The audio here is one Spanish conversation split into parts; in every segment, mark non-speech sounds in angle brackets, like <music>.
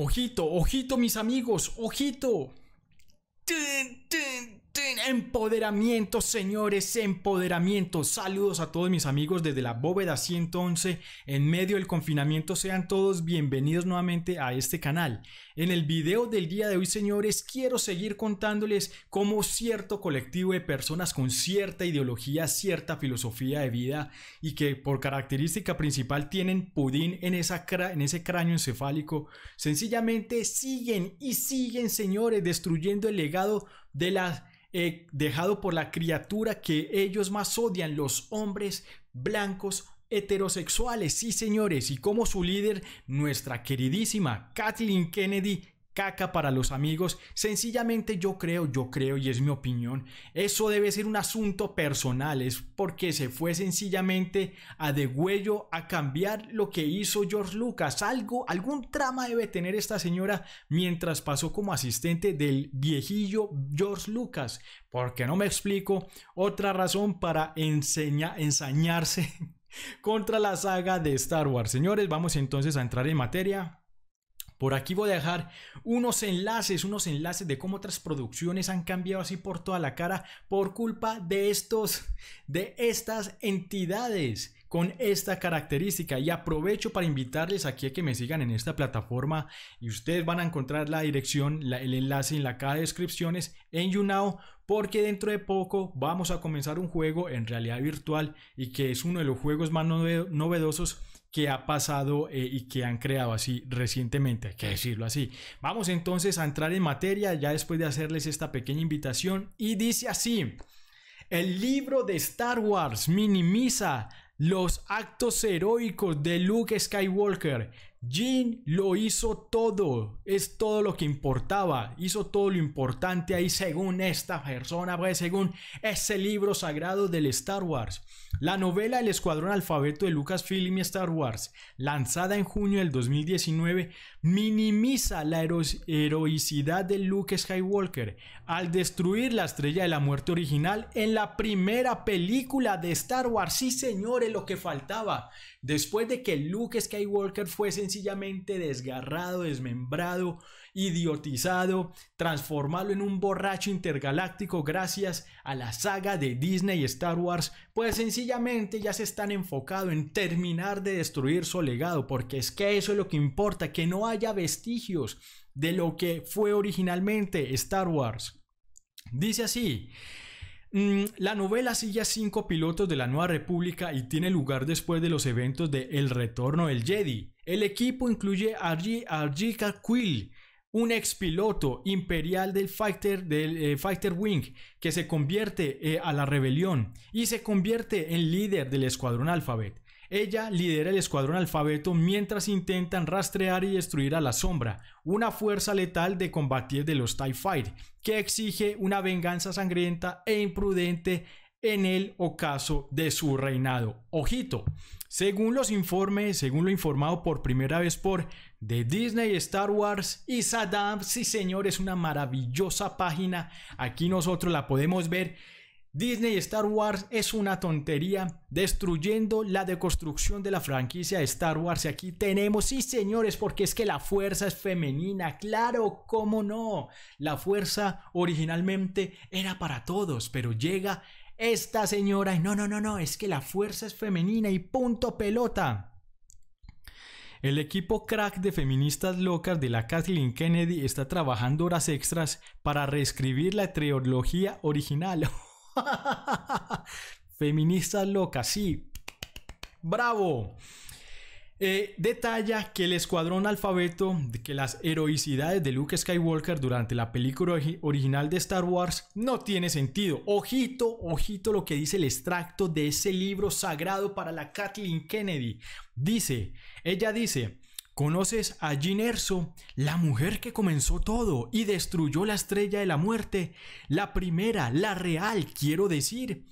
Ojito, ojito mis amigos, ojito. Empoderamiento, señores, empoderamiento. Saludos a todos mis amigos desde la bóveda 111. En medio del confinamiento sean todos bienvenidos nuevamente a este canal. En el video del día de hoy, señores, quiero seguir contándoles cómo cierto colectivo de personas con cierta ideología, cierta filosofía de vida y que por característica principal tienen pudín en, esa en ese cráneo encefálico, sencillamente siguen y siguen, señores, destruyendo el legado de la eh, dejado por la criatura que ellos más odian, los hombres blancos heterosexuales, sí señores, y como su líder, nuestra queridísima Kathleen Kennedy, caca para los amigos. Sencillamente yo creo, yo creo y es mi opinión. Eso debe ser un asunto personal, es porque se fue sencillamente a degüello a cambiar lo que hizo George Lucas. Algo, algún trama debe tener esta señora mientras pasó como asistente del viejillo George Lucas. Porque no me explico otra razón para ensañarse <laughs> contra la saga de Star Wars. Señores, vamos entonces a entrar en materia. Por aquí voy a dejar unos enlaces, unos enlaces de cómo otras producciones han cambiado así por toda la cara por culpa de estos, de estas entidades con esta característica y aprovecho para invitarles aquí a que me sigan en esta plataforma y ustedes van a encontrar la dirección, el enlace en la caja de descripciones en YouNow porque dentro de poco vamos a comenzar un juego en realidad virtual y que es uno de los juegos más novedosos que ha pasado eh, y que han creado así recientemente, hay que decirlo así. Vamos entonces a entrar en materia ya después de hacerles esta pequeña invitación y dice así, el libro de Star Wars minimiza los actos heroicos de Luke Skywalker Jean lo hizo todo, es todo lo que importaba, hizo todo lo importante ahí según esta persona, pues según ese libro sagrado del Star Wars. La novela El Escuadrón Alfabeto de Lucasfilm y Star Wars, lanzada en junio del 2019, minimiza la heroicidad de Luke Skywalker al destruir la estrella de la muerte original en la primera película de Star Wars. Sí, señores, lo que faltaba. Después de que Luke Skywalker fue sencillamente desgarrado, desmembrado, idiotizado, transformado en un borracho intergaláctico gracias a la saga de Disney y Star Wars, pues sencillamente ya se están enfocado en terminar de destruir su legado, porque es que eso es lo que importa, que no haya vestigios de lo que fue originalmente Star Wars. Dice así, Mm, la novela sigue a cinco pilotos de la Nueva República y tiene lugar después de los eventos de El Retorno del Jedi. El equipo incluye a Arjika Quill, un ex piloto imperial del eh, Fighter, Wing que se convierte eh, a la rebelión y se convierte en líder del Escuadrón Alphabet. Ella lidera el escuadrón alfabeto mientras intentan rastrear y destruir a la sombra, una fuerza letal de combatir de los TIE fire que exige una venganza sangrienta e imprudente en el ocaso de su reinado. Ojito, según los informes, según lo informado por primera vez por The Disney Star Wars y Saddam, sí señor, es una maravillosa página. Aquí nosotros la podemos ver Disney Star Wars es una tontería, destruyendo la deconstrucción de la franquicia Star Wars. Y aquí tenemos, sí señores, porque es que la fuerza es femenina, claro, cómo no. La fuerza originalmente era para todos, pero llega esta señora y no, no, no, no, es que la fuerza es femenina y punto pelota. El equipo crack de feministas locas de la Kathleen Kennedy está trabajando horas extras para reescribir la trilogía original. <laughs> <laughs> Feministas locas, sí. Bravo. Eh, detalla que el escuadrón alfabeto, de que las heroicidades de Luke Skywalker durante la película original de Star Wars no tiene sentido. Ojito, ojito lo que dice el extracto de ese libro sagrado para la Kathleen Kennedy. Dice, ella dice, ¿Conoces a Jean Erso, la mujer que comenzó todo y destruyó la estrella de la muerte? La primera, la real, quiero decir.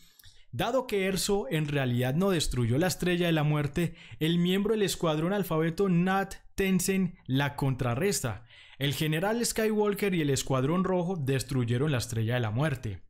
Dado que Erso en realidad no destruyó la estrella de la muerte, el miembro del escuadrón alfabeto Nat Tensen la contrarresta. El general Skywalker y el escuadrón rojo destruyeron la estrella de la muerte.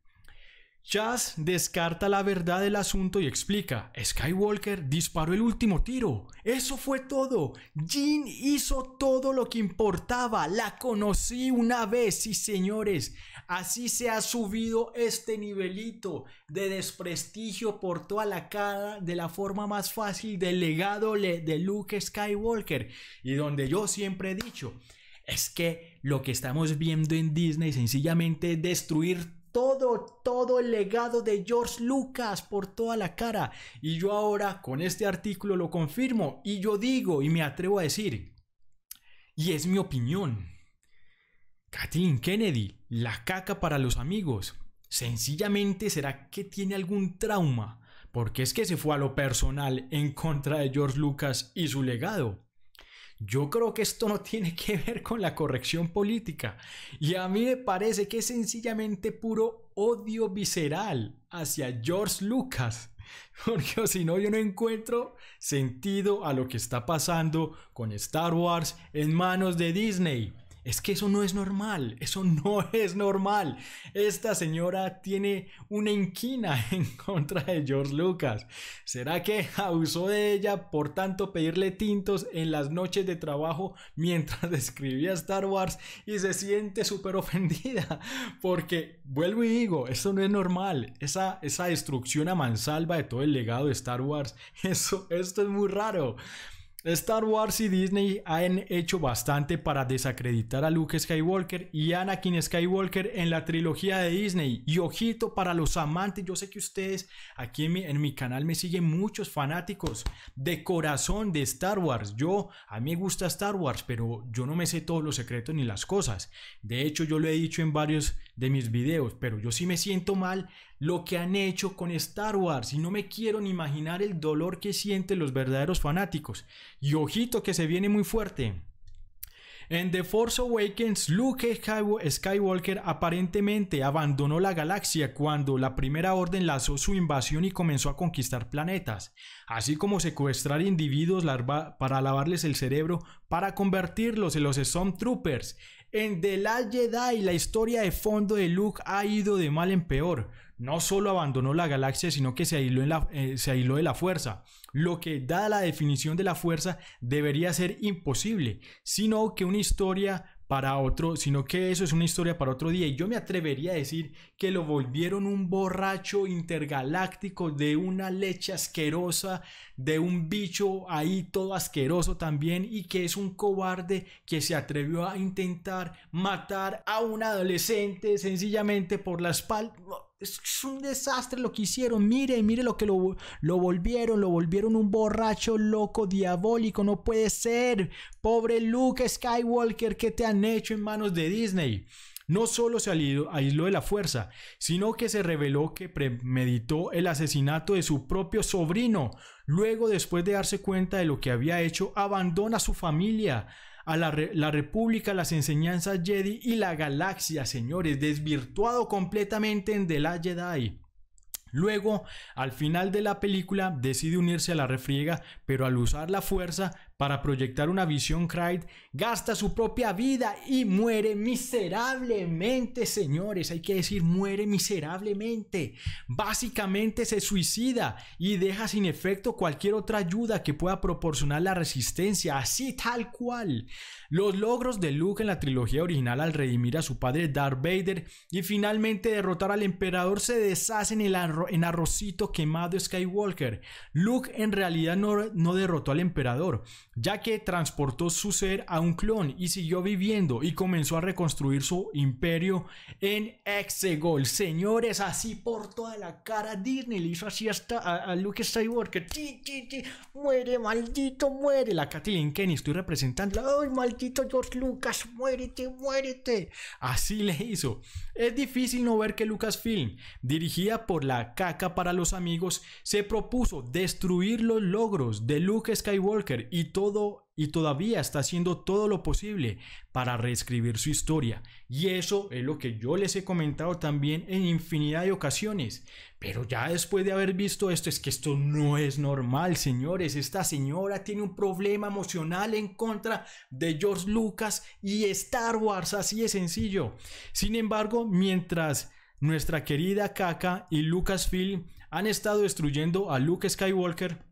Chas descarta la verdad del asunto y explica, Skywalker disparó el último tiro, eso fue todo, Jean hizo todo lo que importaba, la conocí una vez, y señores, así se ha subido este nivelito de desprestigio por toda la cara de la forma más fácil del legado de Luke Skywalker y donde yo siempre he dicho, es que lo que estamos viendo en Disney sencillamente destruir todo, todo el legado de George Lucas por toda la cara. Y yo ahora con este artículo lo confirmo y yo digo y me atrevo a decir, y es mi opinión, Kathleen Kennedy, la caca para los amigos, sencillamente será que tiene algún trauma, porque es que se fue a lo personal en contra de George Lucas y su legado. Yo creo que esto no tiene que ver con la corrección política y a mí me parece que es sencillamente puro odio visceral hacia George Lucas. <laughs> Porque si no, yo no encuentro sentido a lo que está pasando con Star Wars en manos de Disney. Es que eso no es normal, eso no <laughs> es normal. Esta señora tiene una inquina <laughs> en contra de George Lucas. ¿Será que abusó de ella por tanto pedirle tintos en las noches de trabajo mientras <laughs> escribía Star Wars y se siente súper ofendida? Porque, vuelvo y digo, eso no es normal. Esa, esa destrucción a mansalva de todo el legado de Star Wars, eso, esto es muy raro. Star Wars y Disney han hecho bastante para desacreditar a Luke Skywalker y Anakin Skywalker en la trilogía de Disney. Y ojito para los amantes, yo sé que ustedes aquí en mi, canal me siguen muchos fanáticos de corazón de Star Wars. Yo, a mí me gusta Star Wars, pero yo no me sé todos los secretos ni las cosas. De hecho, yo lo he dicho en varios de mis videos, pero yo sí me siento mal lo que han hecho con Star Wars y no me quiero ni imaginar el dolor que sienten los verdaderos fanáticos. Y ojito que se viene muy fuerte. En The Force Awakens, Luke Skywalker aparentemente abandonó la galaxia cuando la Primera Orden lanzó su invasión y comenzó a conquistar planetas, así como secuestrar individuos para lavarles el cerebro para convertirlos en los Stormtroopers. En The Last Jedi, la historia de fondo de Luke ha ido de mal en peor, no solo abandonó la galaxia, sino que se aisló, eh, se de la fuerza, lo que, da la definición de la fuerza, debería ser imposible, sino que una historia para otro, sino que eso es una historia para otro día. Y yo me atrevería a decir que lo volvieron un borracho intergaláctico de una leche asquerosa, de un bicho ahí todo asqueroso también, y que es un cobarde que se atrevió a intentar matar a un adolescente sencillamente por la espalda es un desastre lo que hicieron. Mire, mire lo que lo, volvieron. Lo volvieron un borracho loco, diabólico. No puede ser. Pobre Luke Skywalker, ¿qué te han hecho en manos de Disney? No solo se aisló de la fuerza, sino que se reveló que premeditó el asesinato de su propio sobrino. Luego, después de darse cuenta de lo que había hecho, abandona a su familia a la, la República, las enseñanzas Jedi y la galaxia, señores, desvirtuado completamente en The Last Jedi. Luego, al final de la película, decide unirse a la refriega, pero al usar la fuerza, para proyectar una visión Cried, gasta su propia vida y muere miserablemente, señores. Hay que decir, muere miserablemente. Básicamente se suicida y deja sin efecto cualquier otra ayuda que pueda proporcionar la resistencia, así tal cual. Los logros de Luke en la trilogía original al redimir a su padre Darth Vader y finalmente derrotar al emperador se deshacen en, arrocito quemado Skywalker. Luke en realidad no derrotó al emperador, ya que transportó su ser a un clon y siguió viviendo y comenzó a reconstruir su imperio en Exegol. Señores, así por toda la cara Disney le hizo así hasta a, Luke Skywalker. ¡Ti, muere maldito, muere! La Kathleen Kenny, estoy representando. ¡Ay, maldito George Lucas, muérete, muérete! Así le hizo. Es difícil no ver que Lucasfilm, dirigida por la caca para los amigos, se propuso destruir los logros de Luke Skywalker y todo y todavía está haciendo todo lo posible para reescribir su historia. Y eso es lo que yo les he comentado también en infinidad de ocasiones. Pero ya después de haber visto esto, es que esto no es normal, señores. Esta señora tiene un problema emocional en contra de George Lucas y Star Wars, así de sencillo. Sin embargo, mientras nuestra querida Kaka y lucas phil han estado destruyendo a Luke Skywalker,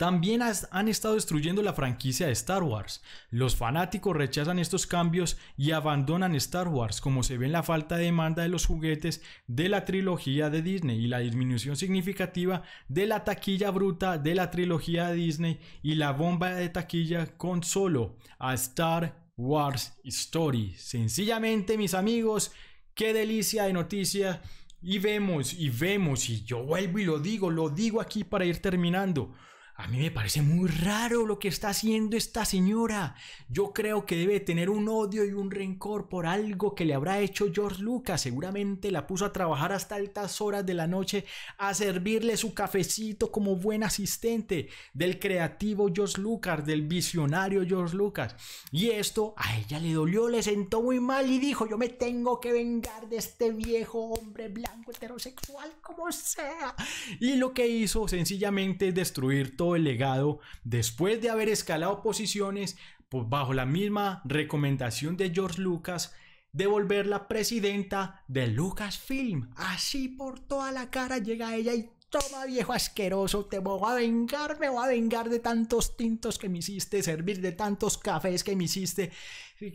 también han estado destruyendo la franquicia de Star Wars. Los fanáticos rechazan estos cambios y abandonan Star Wars, como se ve en la falta de demanda de los juguetes de la trilogía de Disney y la disminución significativa de la taquilla bruta de la trilogía de Disney y la bomba de taquilla con solo a Star Wars Story. Sencillamente, mis amigos, qué delicia de noticia. Y vemos, y vemos, y yo vuelvo y lo digo, lo digo aquí para ir terminando. A mí me parece muy raro lo que está haciendo esta señora. Yo creo que debe tener un odio y un rencor por algo que le habrá hecho George Lucas. Seguramente la puso a trabajar hasta altas horas de la noche a servirle su cafecito como buen asistente del creativo George Lucas, del visionario George Lucas. Y esto a ella le dolió, le sentó muy mal y dijo, yo me tengo que vengar de este viejo hombre blanco heterosexual como sea. Y lo que hizo sencillamente es destruir todo el legado después de haber escalado posiciones pues, bajo la misma recomendación de George Lucas de la presidenta de Lucasfilm. Así por toda la cara llega ella y toma viejo asqueroso, te voy a vengar, me voy a vengar de tantos tintos que me hiciste servir, de tantos cafés que me hiciste,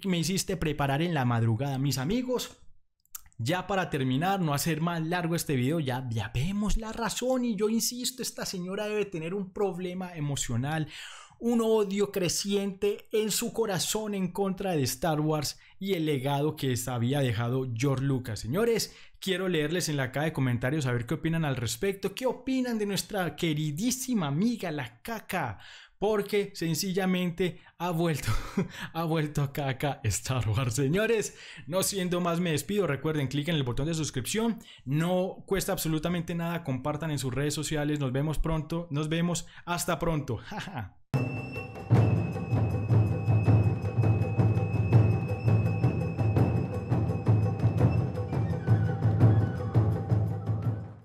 me hiciste preparar en la madrugada, mis amigos. Ya para terminar, no hacer más largo este video, ya, vemos la razón y yo insisto, esta señora debe tener un problema emocional, un odio creciente en su corazón en contra de Star Wars y el legado que había dejado George Lucas. Señores, quiero leerles en la caja de comentarios a ver qué opinan al respecto, qué opinan de nuestra queridísima amiga, la caca porque sencillamente ha vuelto, <laughs> ha vuelto acá, acá Star Wars. Señores, no siendo más, me despido. Recuerden, cliquen en el botón de suscripción. No cuesta absolutamente nada. Compartan en sus redes sociales. Nos vemos pronto. Nos vemos. Hasta pronto. <laughs>